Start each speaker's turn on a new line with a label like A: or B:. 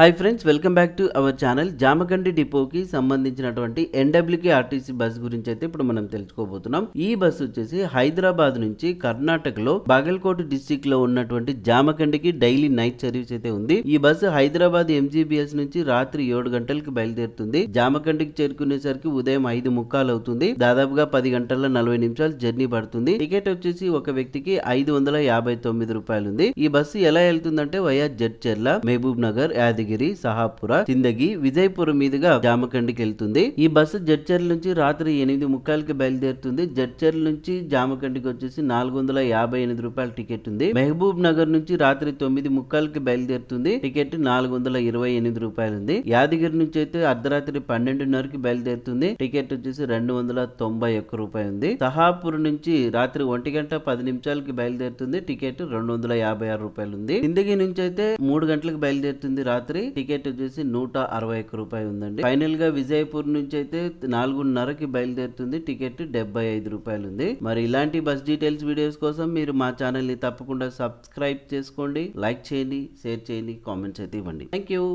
A: hi friends welcome back to our channel Jamkhandi డిపోకి సంబంధించినటువంటి NWK RTC bus గురించి అయితే ఇప్పుడు మనం తెలుసుకోబోతున్నాం ఈ బస్సు వచ్చేసి హైదరాబాద్ నుంచి కర్ణాటకలో బాగల్కోట్ డిస్టిక్ లో ఉన్నటువంటి జామకండికి డైలీ నైట్ సర్వీస్ అయితే ఉంది ఈ బస్సు హైదరాబాద్ ఎంజీబీఎస్ నుంచి రాత్రి ఏడు గంటలకు బయలుదేరుతుంది జామకండికి చేరుకునేసరికి ఉదయం ఐదు ముక్కాలు అవుతుంది దాదాపుగా పది గంటల నలభై నిమిషాలు జర్నీ పడుతుంది టికెట్ వచ్చేసి ఒక వ్యక్తికి ఐదు వందల యాభై తొమ్మిది రూపాయలు ఉంది ఈ బస్సు ఎలా వెళ్తుందంటే వయా జడ్చెర్ల మహబూబ్ నగర్ యాదగిరి యాదగిరి సహాపుర సిందగి విజయపురం మీదుగా జామకండికి వెళ్తుంది ఈ బస్సు జడ్చర్ల నుంచి రాత్రి ఎనిమిది ముక్కాలకి బయలుదేరుతుంది జడ్చర్ నుంచి జామకండికి వచ్చేసి నాలుగు వందల యాభై ఎనిమిది రూపాయల టికెట్ ఉంది మహబూబ్ నగర్ నుంచి రాత్రి తొమ్మిది ముక్కాలకి బయలుదేరుతుంది టికెట్ నాలుగు వందల ఇరవై ఎనిమిది రూపాయలు ఉంది యాదగిరి నుంచి అయితే అర్ధరాత్రి పన్నెండున్నరకి బయలుదేరుతుంది టికెట్ వచ్చేసి రెండు వందల తొంభై ఒక్క రూపాయి ఉంది సహాపూర్ నుంచి రాత్రి ఒంటి గంట పది నిమిషాలకి బయలుదేరుతుంది టికెట్ రెండు వందల యాభై ఆరు రూపాయలు ఉంది సిందగి నుంచి అయితే మూడు గంటలకు బయలుదేరుతుంది రాత్రి ఉంది టికెట్ వచ్చేసి నూట అరవై ఒక్క రూపాయి ఉందండి ఫైనల్ గా విజయపూర్ నుంచి అయితే నాలుగున్నరకి బయలుదేరుతుంది టికెట్ డెబ్బై ఐదు రూపాయలు ఉంది మరి ఇలాంటి బస్ డీటెయిల్స్ వీడియోస్ కోసం మీరు మా ఛానల్ ని తప్పకుండా సబ్స్క్రైబ్ చేసుకోండి లైక్ చేయండి షేర్ చేయండి కామెంట్స్ అయితే ఇవ్వండి థ్యాంక్
B: యూ